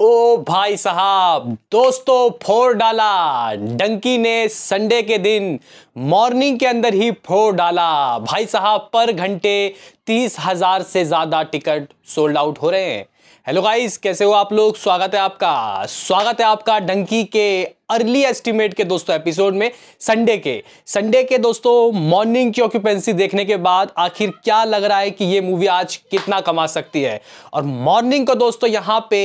ओ भाई साहब दोस्तों फोड़ डाला डंकी ने संडे के दिन मॉर्निंग के अंदर ही फोड़ डाला भाई साहब पर घंटे तीस हज़ार से ज़्यादा टिकट सोल्ड आउट हो रहे हैं हेलो गाइस कैसे हो आप लोग स्वागत है आपका स्वागत है आपका डंकी के अर्ली एस्टिमेट के दोस्तों एपिसोड में संडे के संडे के दोस्तों मॉर्निंग की ऑक्यूपेंसी देखने के बाद आखिर क्या लग रहा है कि ये मूवी आज कितना कमा सकती है और मॉर्निंग को दोस्तों यहां पे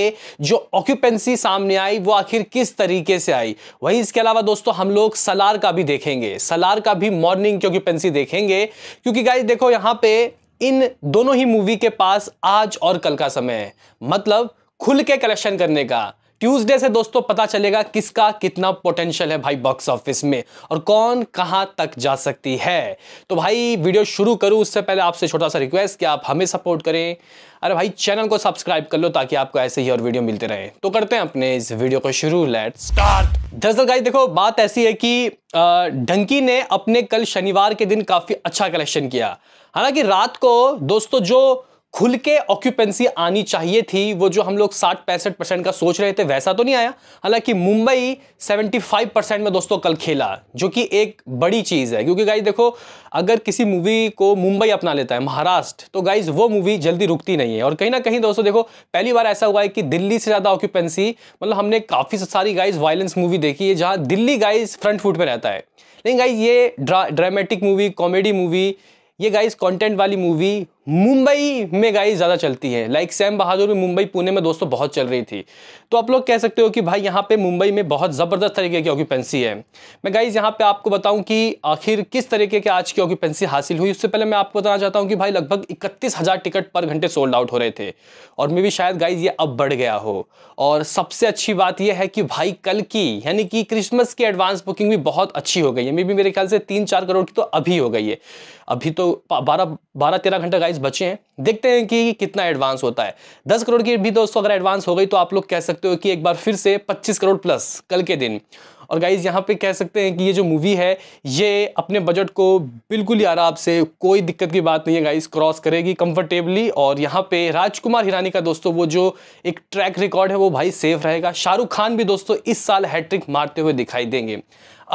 जो ऑक्यूपेंसी सामने आई वो आखिर किस तरीके से आई वही इसके अलावा दोस्तों हम लोग सलार का भी देखेंगे सलार का भी मॉर्निंग की ऑक्यूपेंसी देखेंगे क्योंकि गाइज देखो यहां पर इन दोनों ही मूवी के पास आज और कल का समय है मतलब खुल के कलेक्शन करने का ट्यूसडे से दोस्तों पता चलेगा किसका कितना पोटेंशियल है भाई बॉक्स ऑफिस में और कौन कहां तक जा सकती है तो भाई वीडियो शुरू करूं उससे पहले आपसे छोटा सा रिक्वेस्ट कि आप हमें सपोर्ट करें अरे भाई चैनल को सब्सक्राइब कर लो ताकि आपको ऐसे ही और वीडियो मिलते रहे तो करते हैं अपने इस वीडियो को शुरू लेट स्टार्ट दरअसल गाइस देखो बात ऐसी है कि ढंकी ने अपने कल शनिवार के दिन काफी अच्छा कलेक्शन किया हालांकि रात को दोस्तों जो खुल के ऑक्यूपेंसी आनी चाहिए थी वो जो हम लोग साठ पैंसठ परसेंट का सोच रहे थे वैसा तो नहीं आया हालांकि मुंबई 75 परसेंट में दोस्तों कल खेला जो कि एक बड़ी चीज़ है क्योंकि गाइज देखो अगर किसी मूवी को मुंबई अपना लेता है महाराष्ट्र तो गाइज वो मूवी जल्दी रुकती नहीं है और कहीं ना कहीं दोस्तों देखो पहली बार ऐसा हुआ है कि दिल्ली से ज़्यादा ऑक्यूपेंसी मतलब हमने काफ़ी सारी गाइज वायलेंस मूवी देखी है जहाँ दिल्ली गाइज फ्रंट फुट पर रहता है लेकिन गाइज ये ड्रामेटिक मूवी कॉमेडी मूवी ये गाइज कंटेंट वाली मूवी मुंबई में गाड़ी ज़्यादा चलती है लाइक सैम बहादुर भी मुंबई पुणे में दोस्तों बहुत चल रही थी तो आप लोग कह सकते हो कि भाई यहाँ पे मुंबई में बहुत ज़बरदस्त तरीके की ऑक्यूपेंसी है मैं गाइज यहाँ पे आपको बताऊँ कि आखिर किस तरीके के आज की ऑक्यूपेंसी हासिल हुई उससे पहले मैं आपको बताना चाहता हूँ कि भाई लगभग इकतीस टिकट पर घंटे सोल्ड आउट हो रहे थे और मे भी शायद गाइज ये अब बढ़ गया हो और सबसे अच्छी बात यह है कि भाई कल की यानी कि क्रिसमस की एडवांस बुकिंग भी बहुत अच्छी हो गई है मे भी मेरे ख्याल से तीन चार करोड़ की तो अभी हो गई है अभी तो बारह बारह तेरह घंटा गाइज प्राइस बचे हैं देखते हैं कि कितना एडवांस होता है दस करोड़ की भी दोस्तों अगर एडवांस हो गई तो आप लोग कह सकते हो कि एक बार फिर से पच्चीस करोड़ प्लस कल के दिन और गाइज यहाँ पे कह सकते हैं कि ये जो मूवी है ये अपने बजट को बिल्कुल ही आराम से कोई दिक्कत की बात नहीं है गाइज क्रॉस करेगी कंफर्टेबली और यहाँ पे राजकुमार हिरानी का दोस्तों वो जो एक ट्रैक रिकॉर्ड है वो भाई सेफ रहेगा शाहरुख खान भी दोस्तों इस साल हैट्रिक मारते हुए दिखाई देंगे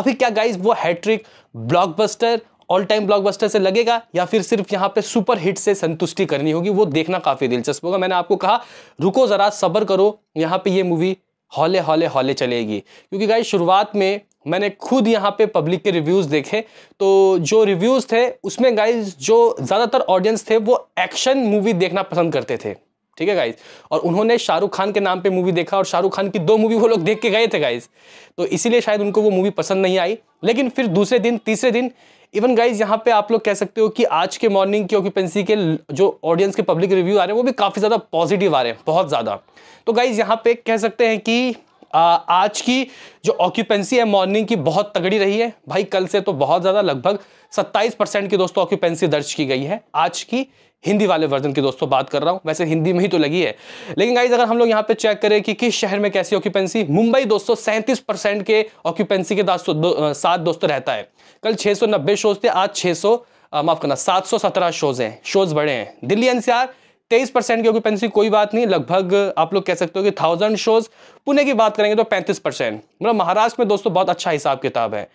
अभी क्या गाइज वो hat trick blockbuster all time blockbuster से लगेगा या फिर सिर्फ यहाँ पे सुपर हिट से संतुष्टि करनी होगी वो देखना काफ़ी दिलचस्प होगा मैंने आपको कहा रुको ज़रा सबर करो यहाँ पे ये मूवी हौले हौले हौले चलेगी क्योंकि गाइस शुरुआत में मैंने खुद यहाँ पे पब्लिक के रिव्यूज़ देखे तो जो रिव्यूज़ थे उसमें गाइज जो ज़्यादातर ऑडियंस थे वो एक्शन मूवी देखना पसंद करते थे ठीक है गाइज और उन्होंने शाहरुख खान के नाम पे मूवी देखा और शाहरुख खान की दो मूवी वो लोग देख के गए थे गाइज तो इसीलिए शायद उनको वो मूवी पसंद नहीं आई लेकिन फिर दूसरे दिन तीसरे दिन इवन गाइज यहाँ पे आप लोग कह सकते हो कि आज के मॉर्निंग की ऑक्यूपेंसी के जो ऑडियंस के पब्लिक रिव्यू आ रहे हैं वो भी काफ़ी ज़्यादा पॉजिटिव आ रहे हैं बहुत ज़्यादा तो गाइज यहाँ पे कह सकते हैं कि आ, आज की जो ऑक्यूपेंसी है मॉर्निंग की बहुत तगड़ी रही है भाई कल से तो बहुत ज़्यादा लगभग 27 परसेंट की दोस्तों ऑक्यूपेंसी दर्ज की गई है आज की हिंदी वाले वर्जन की दोस्तों बात कर रहा हूं वैसे हिंदी में ही तो लगी है लेकिन गाइज अगर हम लोग यहाँ पे चेक करें कि किस शहर में कैसी ऑक्यूपेंसी मुंबई दोस्तों सैंतीस परसेंट के ऑक्यूपेंसी के दो, साथ दोस्तों रहता है कल नब्बे शोज थे आज सौ माफ करना सात शोज हैं शोज बढ़े हैं दिल्ली एनसीआर तेईस परसेंट की ऑक्यूपेंसी कोई बात नहीं लगभग आप लोग कह सकते हो कि थाउजेंड शोज पुणे की बात करेंगे तो पैंतीस परसेंट मतलब महाराष्ट्र में दोस्तों बहुत अच्छा हिसाब किताब है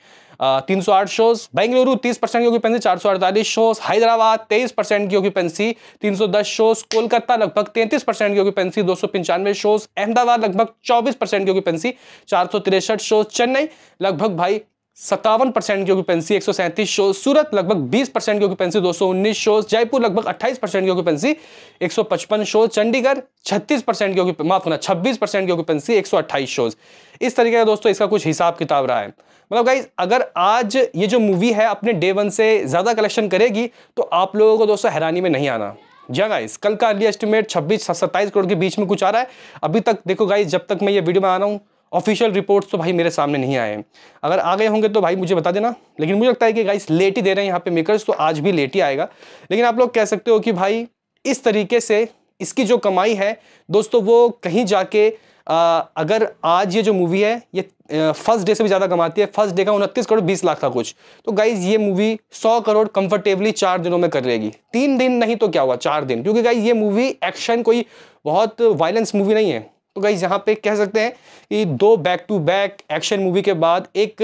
तीन सौ आठ शोज बेंगलुरु तीस परसेंट की ऑक्यूपेंसी चार सौ अड़तालीस शोज हैदराबाद तेईस परसेंट की ऑक्यूपेंसी तीन सौ दस शोज कोलकाता लगभग तैंतीस परसेंट की ऑक्यूपेंसी दो सौ पंचानवे शोज अहमदाबाद लगभग चौबीस परसेंट की ऑक्यूपेंसी चार सौ तिरसठ शोज चेन्नई लगभग भाई सत्तावन परसेंट की ऑक्यूपेंसी एक सौ सैंतीस सूरत लगभग बीस परसेंट की ऑक्यूपेंसी दो सौ उन्नीस शोज जयपुर लगभग अट्ठाईस परसेंट की ऑक्यूपेंसी एक सौ पचपन शोज चंडीगढ़ छत्तीस परसेंट की माफ होना छब्बीस परसेंट की ऑक्यूपेंसी एक सौ अट्ठाईस शोज इस तरीके का दोस्तों इसका कुछ हिसाब किताब रहा है मतलब गाइज अगर आज ये जो मूवी है अपने डे वन से ज़्यादा कलेक्शन करेगी तो आप लोगों को दोस्तों हैरानी में नहीं आना जी गाइस हाँ कल का अर्ली एस्टिमेट छब्बीस सत्ताईस करोड़ के बीच में कुछ आ रहा है अभी तक देखो गाइस जब तक मैं ये वीडियो बना रहा हूँ ऑफिशियल रिपोर्ट्स तो भाई मेरे सामने नहीं आए अगर आ गए होंगे तो भाई मुझे बता देना लेकिन मुझे लगता है कि गाइस लेट ही दे रहे हैं यहाँ पे मेकर्स तो आज भी लेट ही आएगा लेकिन आप लोग कह सकते हो कि भाई इस तरीके से इसकी जो कमाई है दोस्तों वो कहीं जाके आ, अगर आज ये जो मूवी है ये फर्स्ट डे से भी ज़्यादा कमाती है फर्स्ट डे का उनतीस करोड़ बीस लाख का कुछ तो गाइज ये मूवी सौ करोड़ कंफर्टेबली चार दिनों में कर लेगी तीन दिन नहीं तो क्या हुआ चार दिन क्योंकि गाइज ये मूवी एक्शन कोई बहुत वायलेंस मूवी नहीं है तो गाइज यहाँ पे कह सकते हैं कि दो back to back action movie के बाद एक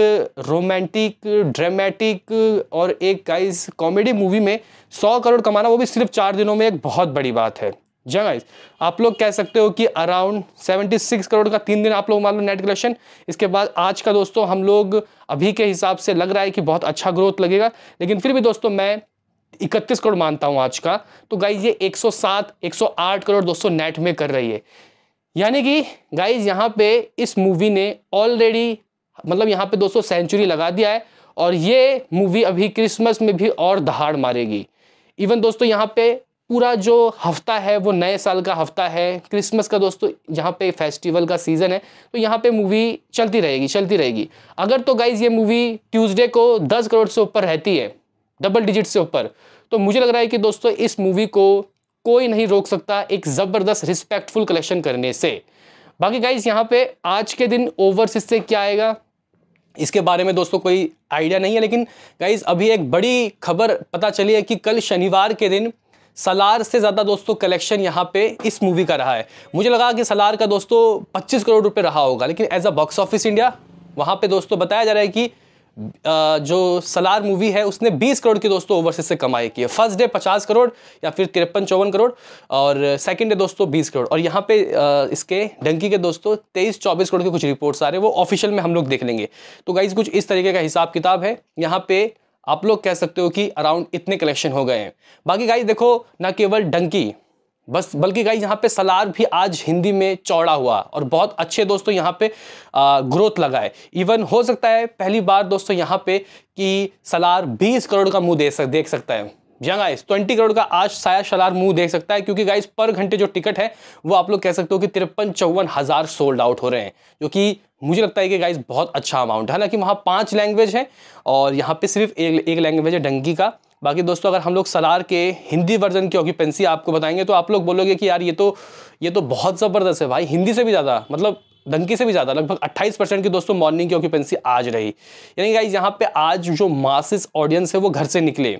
रोमांटिक ड्रामेटिक और एक गाइज कॉमेडी मूवी में सौ करोड़ कमाना वो भी सिर्फ चार दिनों में एक बहुत बड़ी बात है जी गाइज हाँ आप लोग कह सकते हो कि अराउंड 76 करोड़ का तीन दिन आप लोग मान लो नेट कलेक्शन इसके बाद आज का दोस्तों हम लोग अभी के हिसाब से लग रहा है कि बहुत अच्छा ग्रोथ लगेगा लेकिन फिर भी दोस्तों मैं इकतीस करोड़ मानता हूँ आज का तो गाइज ये 107 108 करोड़ दोस्तों नेट में कर रही है यानी कि गाइज यहाँ पे इस मूवी ने ऑलरेडी मतलब यहाँ पे दोस्तों सेंचुरी लगा दिया है और ये मूवी अभी क्रिसमस में भी और दहाड़ मारेगी इवन दोस्तों यहाँ पे पूरा जो हफ्ता है वो नए साल का हफ्ता है क्रिसमस का दोस्तों यहाँ पे फेस्टिवल का सीज़न है तो यहाँ पे मूवी चलती रहेगी चलती रहेगी अगर तो गाइज ये मूवी ट्यूसडे को 10 करोड़ से ऊपर रहती है डबल डिजिट से ऊपर तो मुझे लग रहा है कि दोस्तों इस मूवी को कोई नहीं रोक सकता एक ज़बरदस्त रिस्पेक्टफुल कलेक्शन करने से बाकी गाइज यहाँ पे आज के दिन ओवरसीज से क्या आएगा इसके बारे में दोस्तों कोई आइडिया नहीं है लेकिन गाइज अभी एक बड़ी खबर पता चली है कि कल शनिवार के दिन सलार से ज़्यादा दोस्तों कलेक्शन यहाँ पे इस मूवी का रहा है मुझे लगा कि सलार का दोस्तों 25 करोड़ रुपए रहा होगा लेकिन as a box office India वहाँ पे दोस्तों बताया जा रहा है कि जो सलार मूवी है उसने 20 करोड़ की दोस्तों ओवरसीज से कमाई की है फर्स्ट डे 50 करोड़ या फिर तिरपन चौवन करोड़ और सेकंड डे दोस्तों 20 करोड़ और यहाँ पे इसके डंकी के दोस्तों 23 24 करोड़ के कुछ रिपोर्ट्स आ रहे हैं वो ऑफिशियल में हम लोग देख लेंगे तो गाइज कुछ इस तरीके का हिसाब किताब है यहाँ पे आप लोग कह सकते हो कि अराउंड इतने कलेक्शन हो गए हैं बाकी गाइज देखो ना केवल डंकी बस बल्कि गाइज यहाँ पे सलार भी आज हिंदी में चौड़ा हुआ और बहुत अच्छे दोस्तों यहाँ पे ग्रोथ लगा है इवन हो सकता है पहली बार दोस्तों यहाँ पे कि सलार 20 करोड़ का मुंह दे सक देख सकता है जहाँ गाइस ट्वेंटी करोड़ का आज साया शलार मुंह देख सकता है क्योंकि गाइज पर घंटे जो टिकट है वो आप लोग कह सकते हो कि तिरपन चौवन हज़ार सोल्ड आउट हो रहे हैं जो कि मुझे लगता है कि गाइज़ बहुत अच्छा अमाउंट है हालांकि वहाँ पाँच लैंग्वेज है और यहाँ पर सिर्फ एक एक लैंग्वेज है डंगी का बाकी दोस्तों अगर हम लोग सलार के हिंदी वर्जन की ऑक्यूपेंसी आपको बताएंगे तो आप लोग बोलोगे कि यार ये तो ये तो बहुत ज़बरदस्त है भाई हिंदी से भी ज़्यादा मतलब दंकी से भी ज़्यादा लगभग 28 परसेंट की दोस्तों मॉर्निंग की ऑक्यूपेंसी आज रही यानी कि यहाँ पे आज जो मासिस ऑडियंस है वो घर से निकले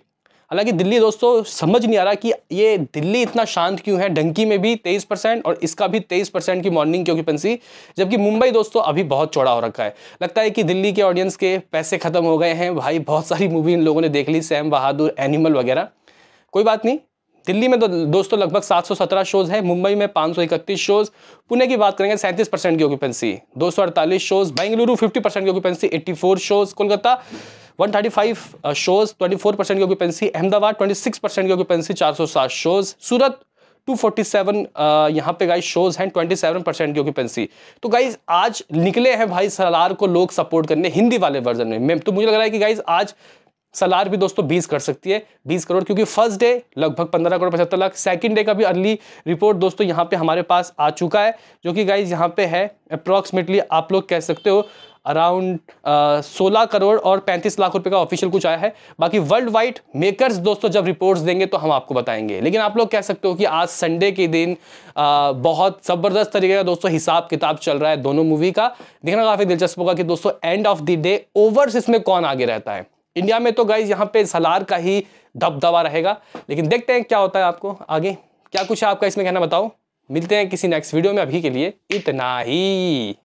हालांकि दिल्ली दोस्तों समझ नहीं आ रहा कि ये दिल्ली इतना शांत क्यों है डंकी में भी तेईस परसेंट और इसका भी तेईस परसेंट की मॉर्निंग की ऑक्यूपेंसी जबकि मुंबई दोस्तों अभी बहुत चौड़ा हो रखा है लगता है कि दिल्ली के ऑडियंस के पैसे खत्म हो गए हैं भाई बहुत सारी मूवी इन लोगों ने देख ली सैम बहादुर एनिमल वगैरह कोई बात नहीं दिल्ली में तो दोस्तों लगभग 717 शोज़ हैं मुंबई में इकतीस शोज़ पुणे की बात करेंगे सैंतीस परसेंट की ऑक्यूपेंसी अड़तालीस शोज़ बेंगलुरु 50 परसेंट की occupancy 84 shows Kolkata one thirty five shows twenty four percent की occupancy Ahmedabad twenty six percent की ऑक्यूपेंसी सात शोज सूरत सेवन यहाँ पे गाइस शोज हैं ट्वेंटी सेवन परसेंट की ऑक्यूपेंसी तो गाइज आज निकले हैं भाई सलार को लोग सपोर्ट करने हिंदी वाले वर्जन में तो मुझे लग रहा है कि गाइज आज सलार भी दोस्तों बीस कर सकती है बीस करोड़ क्योंकि फर्स्ट डे लगभग पंद्रह करोड़ पचहत्तर लाख सेकंड डे का भी अर्ली रिपोर्ट दोस्तों यहाँ पे हमारे पास आ चुका है जो कि गाइज यहाँ पे है अप्रॉक्सीमेटली आप लोग कह सकते हो अराउंड सोलह करोड़ और पैंतीस लाख रुपए का ऑफिशियल कुछ आया है बाकी वर्ल्ड वाइड मेकर्स दोस्तों जब रिपोर्ट्स देंगे तो हम आपको बताएंगे लेकिन आप लोग कह सकते हो कि आज संडे के दिन आ, बहुत ज़बरदस्त तरीके का दोस्तों हिसाब किताब चल रहा है दोनों मूवी का देखना काफ़ी दिलचस्प होगा कि दोस्तों end of the day overs इसमें कौन आगे रहता है इंडिया में तो गाइज यहाँ पे सलार का ही दबदबा रहेगा लेकिन देखते हैं क्या होता है आपको आगे क्या कुछ है आपका इसमें कहना बताओ मिलते हैं किसी नेक्स्ट वीडियो में अभी के लिए इतना ही